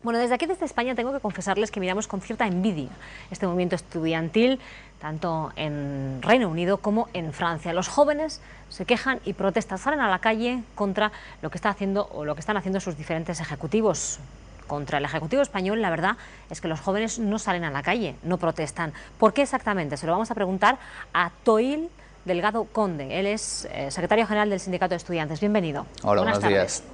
Bueno, desde aquí, desde España, tengo que confesarles que miramos con cierta envidia este movimiento estudiantil, tanto en Reino Unido como en Francia. Los jóvenes se quejan y protestan, salen a la calle contra lo que está haciendo o lo que están haciendo sus diferentes ejecutivos. Contra el Ejecutivo español, la verdad es que los jóvenes no salen a la calle, no protestan. ¿Por qué exactamente? Se lo vamos a preguntar a Toil Delgado Conde. Él es eh, secretario general del Sindicato de Estudiantes. Bienvenido. Hola, buenos días.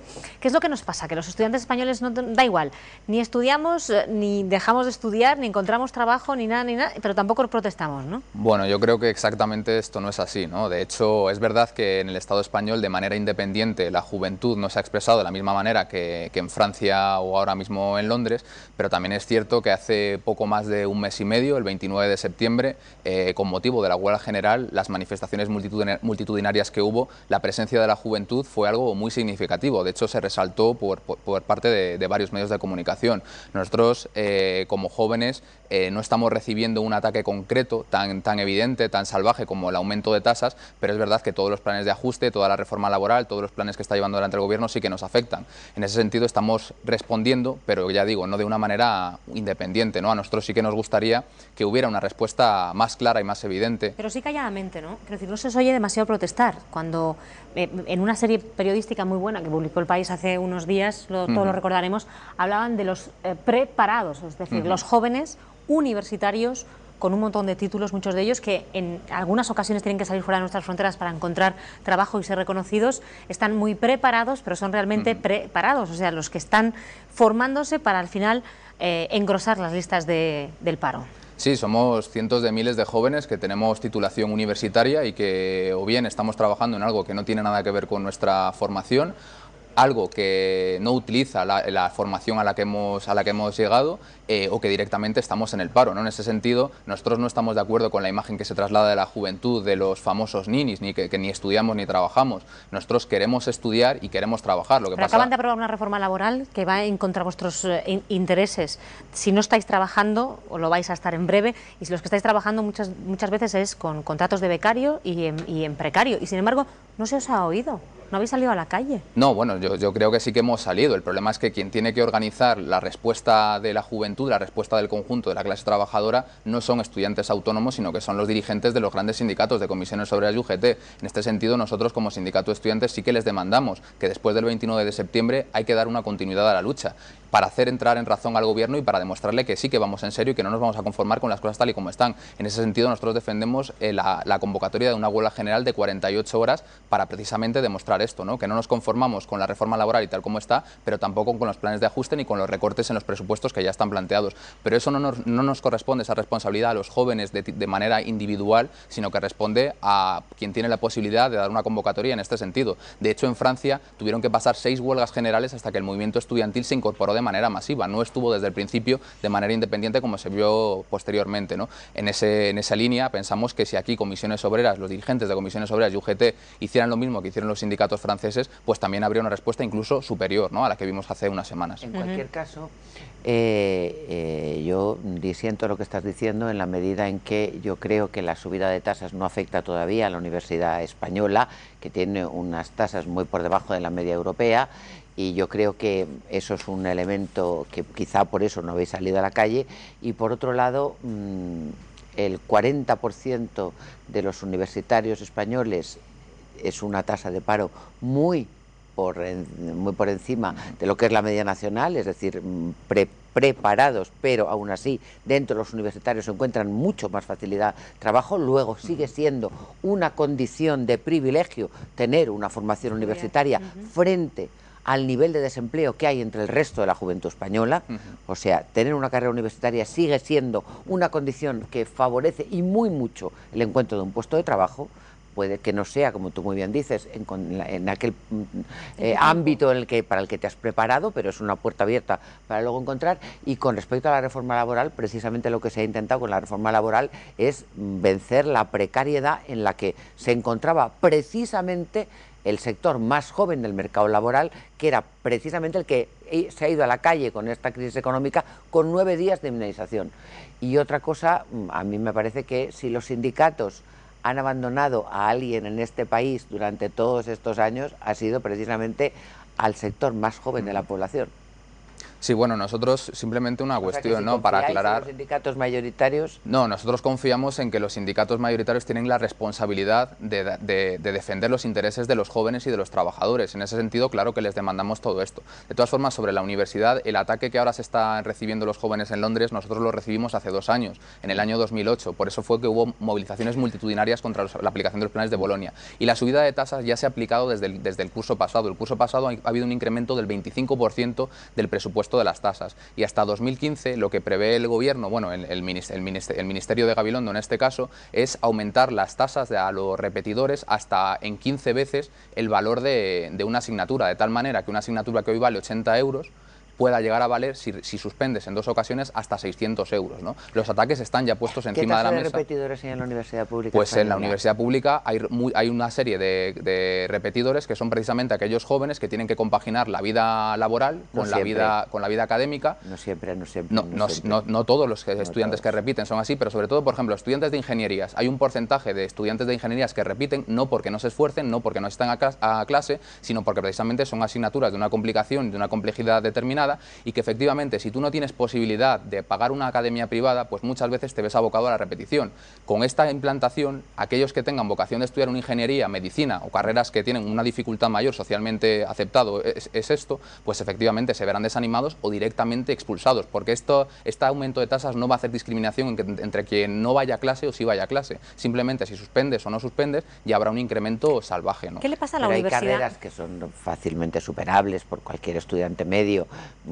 ¿Qué es lo que nos pasa? Que los estudiantes españoles no da igual. Ni estudiamos, eh, ni dejamos de estudiar, ni encontramos trabajo, ni nada, ni nada, pero tampoco protestamos, ¿no? Bueno, yo creo que exactamente esto no es así, ¿no? De hecho, es verdad que en el Estado español, de manera independiente, la juventud no se ha expresado de la misma manera que, en Francia o ahora mismo en Londres, pero también es cierto que hace poco más de un mes y medio, el 29 de septiembre, eh, con motivo de la huelga general, las manifestaciones multitudinarias que hubo, la presencia de la juventud fue algo muy significativo. De hecho, se resaltó por, parte de, varios medios de comunicación. Nosotros, eh, como jóvenes, eh, no estamos recibiendo un ataque concreto tan, tan evidente, tan salvaje como el aumento de tasas, pero es verdad que todos los planes de ajuste, toda la reforma laboral, todos los planes que está llevando adelante el gobierno sí que nos afectan. En ese sentido estamos respondiendo, pero ya digo, no de una manera independiente. ¿no? A nosotros sí que nos gustaría que hubiera una respuesta más clara y más evidente. Pero sí calladamente, ¿no? no se os oye demasiado protestar. Cuando eh, en una serie periodística muy buena que publicó El País hace unos días, todos lo recordaremos, hablaban de los eh, preparados, es decir, los jóvenes universitarios con un montón de títulos, muchos de ellos, que en algunas ocasiones tienen que salir fuera de nuestras fronteras para encontrar trabajo y ser reconocidos, están muy preparados, pero son realmente preparados, o sea, los que están formándose para al final eh, engrosar las listas del paro. Sí, somos cientos de miles de jóvenes que tenemos titulación universitaria y que o bien estamos trabajando en algo que no tiene nada que ver con nuestra formación algo que no utiliza la, formación a la que hemos, a la que hemos llegado eh, o que directamente estamos en el paro. ¿no? En ese sentido, nosotros no estamos de acuerdo con la imagen que se traslada de la juventud, de los famosos ninis, ni que, ni estudiamos ni trabajamos. Nosotros queremos estudiar y queremos trabajar. Lo que Pero acaban de aprobar una reforma laboral que va en contra de vuestros eh, intereses. Si no estáis trabajando, o lo vais a estar en breve, y si los que estáis trabajando muchas, muchas veces es con contratos de becario y en precario. Y sin embargo, no se os ha oído. ¿No habéis salido a la calle? No, bueno, yo, creo que sí que hemos salido. El problema es que quien tiene que organizar la respuesta de la juventud, la respuesta del conjunto de la clase trabajadora, no son estudiantes autónomos, sino que son los dirigentes de los grandes sindicatos de comisiones sobre la UGT. En este sentido, nosotros como sindicato de estudiantes sí que les demandamos que después del 29 de septiembre hay que dar una continuidad a la lucha para hacer entrar en razón al gobierno y para demostrarle que sí que vamos en serio y que no nos vamos a conformar con las cosas tal y como están. En ese sentido, nosotros defendemos eh, la, convocatoria de una huelga general de 48 horas para precisamente demostrar esto, ¿no? que no nos conformamos con la reforma laboral y tal como está, pero tampoco con los planes de ajuste ni con los recortes en los presupuestos que ya están planteados. Pero eso no nos, no nos corresponde, esa responsabilidad a los jóvenes de, de manera individual, sino que responde a quien tiene la posibilidad de dar una convocatoria en este sentido. De hecho, en Francia tuvieron que pasar seis huelgas generales hasta que el movimiento estudiantil se incorporó de manera masiva, no estuvo desde el principio de manera independiente como se vio posteriormente. ¿no? En, ese, en esa línea pensamos que si aquí comisiones obreras, los dirigentes de comisiones obreras y UGT hicieran lo mismo que hicieron los sindicatos franceses, pues también habría una respuesta incluso superior ¿no? a la que vimos hace unas semanas. En cualquier caso, eh, eh, yo disiento lo que estás diciendo en la medida en que yo creo que la subida de tasas no afecta todavía a la universidad española, que tiene unas tasas muy por debajo de la media europea y yo creo que eso es un elemento que quizá por eso no habéis salido a la calle y por otro lado mm, el 40% de los universitarios españoles es una tasa de paro muy muy por encima de lo que es la media nacional, es decir, mm, preparados, pero aún así dentro de los universitarios encuentran mucho más facilidad trabajo, luego sigue siendo una condición de privilegio tener una formación universitaria frente al nivel de desempleo que hay entre el resto de la juventud española. O sea, tener una carrera universitaria sigue siendo una condición que favorece y muy mucho el encuentro de un puesto de trabajo puede que no sea, como tú muy bien dices, en, aquel mm, eh, ámbito en el que, para el que te has preparado, pero es una puerta abierta para luego encontrar. Y con respecto a la reforma laboral, precisamente lo que se ha intentado con la reforma laboral es mm, vencer la precariedad en la que se encontraba precisamente el sector más joven del mercado laboral, que era precisamente el que eh, se ha ido a la calle con esta crisis económica con nueve días de indemnización. Y otra cosa, mm, a mí me parece que si los sindicatos han abandonado a alguien en este país durante todos estos años ha sido precisamente al sector más joven de la población. Sí, bueno, nosotros simplemente una cuestión, ¿no? Para aclarar. En los sindicatos mayoritarios? No, nosotros confiamos en que los sindicatos mayoritarios tienen la responsabilidad de, defender los intereses de los jóvenes y de los trabajadores. En ese sentido, claro que les demandamos todo esto. De todas formas, sobre la universidad, el ataque que ahora se está recibiendo los jóvenes en Londres, nosotros lo recibimos hace dos años, en el año 2008. Por eso fue que hubo movilizaciones multitudinarias contra la aplicación de los planes de Bolonia. Y la subida de tasas ya se ha aplicado desde desde el curso pasado. El curso pasado ha habido un incremento del 25% del presupuesto de las tasas. Y hasta 2015 lo que prevé el gobierno, bueno, el, ministerio, de Gabilondo en este caso, es aumentar las tasas de, a los repetidores hasta en 15 veces el valor de, de una asignatura, de tal manera que una asignatura que hoy vale 80 euros, pueda llegar a valer, si, suspendes en dos ocasiones, hasta 600 euros. ¿no? Los ataques están ya puestos encima de la de mesa. repetidores hay en la universidad pública? Pues en la universidad pública hay, una serie de, repetidores que son precisamente aquellos jóvenes que tienen que compaginar la vida laboral con, la vida, con la vida académica. No siempre, no siempre. No, todos los estudiantes que repiten son así, pero sobre todo, por ejemplo, estudiantes de ingenierías. Hay un porcentaje de estudiantes de ingenierías que repiten no porque no se esfuercen, no porque no están a, a clase, sino porque precisamente son asignaturas de una complicación, de una complejidad determinada y que efectivamente si tú no tienes posibilidad de pagar una academia privada, pues muchas veces te ves abocado a la repetición. Con esta implantación, aquellos que tengan vocación de estudiar una ingeniería, medicina o carreras que tienen una dificultad mayor socialmente aceptado e, es, esto, pues efectivamente se verán desanimados o directamente expulsados, porque esto, este aumento de tasas no va a hacer discriminación entre quien no vaya a clase o si vaya a clase. Simplemente si suspendes o no suspendes, ya habrá un incremento salvaje. ¿no? ¿Qué le pasa a la universidad? Hay carreras que son fácilmente superables por cualquier estudiante medio,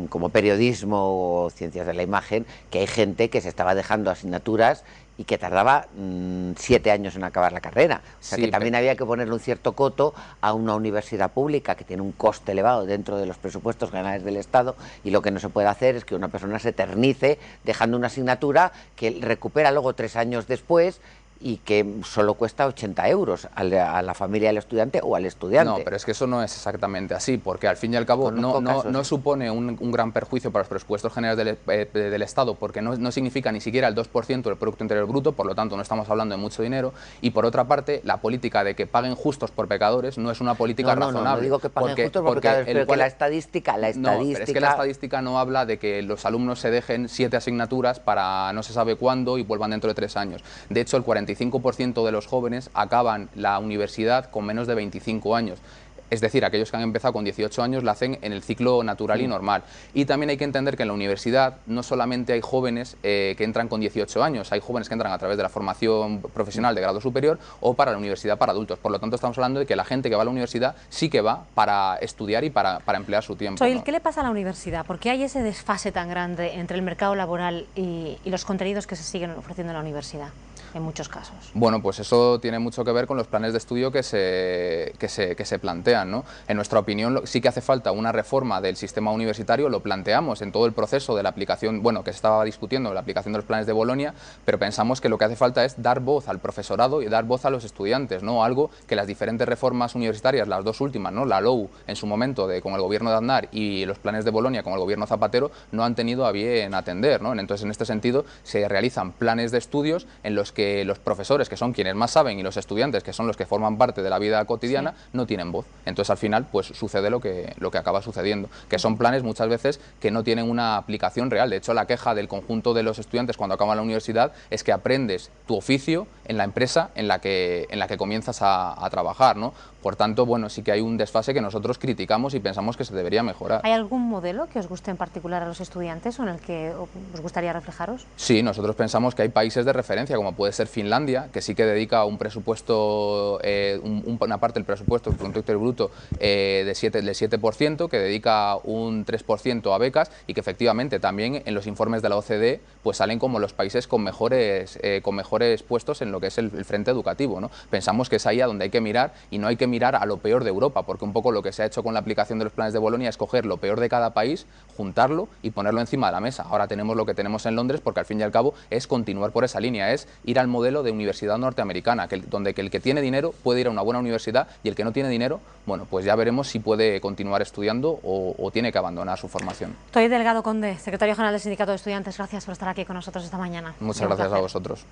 como periodismo o ciencias de la imagen, que hay gente que se estaba dejando asignaturas y que tardaba mm, siete años en acabar la carrera. O sea que también había que ponerle un cierto coto a una universidad pública que tiene un coste elevado dentro de los presupuestos generales del Estado y lo que no se puede hacer es que una persona se eternice dejando una asignatura que recupera luego tres años después y que solo cuesta 80 euros a la, familia del estudiante o al estudiante. No, pero es que eso no es exactamente así, porque al fin y al cabo no, no, supone un, gran perjuicio para los presupuestos generales del, eh, Estado, porque no, significa ni siquiera el 2% del Producto Interior Bruto, por lo tanto no estamos hablando de mucho dinero, y por otra parte, la política de que paguen justos por pecadores no es una política razonable. No, digo que paguen justos porque, el, la estadística... La estadística... pero es que la estadística no habla de que los alumnos se dejen siete asignaturas para no se sabe cuándo y vuelvan dentro de tres años. De hecho, el 45 ...el 5% de los jóvenes acaban la universidad con menos de 25 años. Es decir, aquellos que han empezado con 18 años la hacen en el ciclo natural y normal. Y también hay que entender que en la universidad no solamente hay jóvenes eh, que entran con 18 años, hay jóvenes que entran a través de la formación profesional de grado superior o para la universidad para adultos. Por lo tanto, estamos hablando de que la gente que va a la universidad sí que va para estudiar y para, emplear su tiempo. ¿qué le pasa a la universidad? ¿Por qué hay ese desfase tan grande entre el mercado laboral y los contenidos que se siguen ofreciendo en la universidad? en muchos casos. Bueno, pues eso tiene mucho que ver con los planes de estudio que se, que se, que se plantean. ¿no? En nuestra opinión sí que hace falta una reforma del sistema universitario, lo planteamos en todo el proceso de la aplicación, bueno, que se estaba discutiendo, la aplicación de los planes de Bolonia, pero pensamos que lo que hace falta es dar voz al profesorado y dar voz a los estudiantes, ¿no? algo que las diferentes reformas universitarias, las dos últimas, ¿no? la LOU en su momento de, con el gobierno de Aznar y los planes de Bolonia con el gobierno Zapatero, no han tenido a bien atender. ¿no? Entonces, en este sentido, se realizan planes de estudios en los que los profesores, que son quienes más saben, y los estudiantes, que son los que forman parte de la vida cotidiana, no tienen voz. Entonces al final pues sucede lo que, lo que acaba sucediendo, que son planes muchas veces que no tienen una aplicación real. De hecho, la queja del conjunto de los estudiantes cuando acaban la universidad es que aprendes tu oficio en la empresa en la que, en la que comienzas a, trabajar. ¿no? Por tanto, bueno, sí que hay un desfase que nosotros criticamos y pensamos que se debería mejorar. ¿Hay algún modelo que os guste en particular a los estudiantes o en el que os gustaría reflejaros? Sí, nosotros pensamos que hay países de referencia, como puede ser Finlandia, que sí que dedica un presupuesto, eh, un, una parte del presupuesto, del Producto Bruto, eh, de 7, del 7%, que dedica un 3% a becas y que efectivamente también en los informes de la OCDE pues salen como los países con mejores, eh, con mejores puestos en lo que es el, frente educativo. ¿no? Pensamos que es ahí a donde hay que mirar y no hay que mirar a lo peor de Europa, porque un poco lo que se ha hecho con la aplicación de los planes de Bolonia es coger lo peor de cada país, juntarlo y ponerlo encima de la mesa. Ahora tenemos lo que tenemos en Londres porque al fin y al cabo es continuar por esa línea, es ir a el modelo de universidad norteamericana, que, donde el que tiene dinero puede ir a una buena universidad y el que no tiene dinero, bueno, pues ya veremos si puede continuar estudiando o, tiene que abandonar su formación. Estoy Delgado Conde, secretario general del Sindicato de Estudiantes, gracias por estar aquí con nosotros esta mañana. Muchas gracias a vosotros.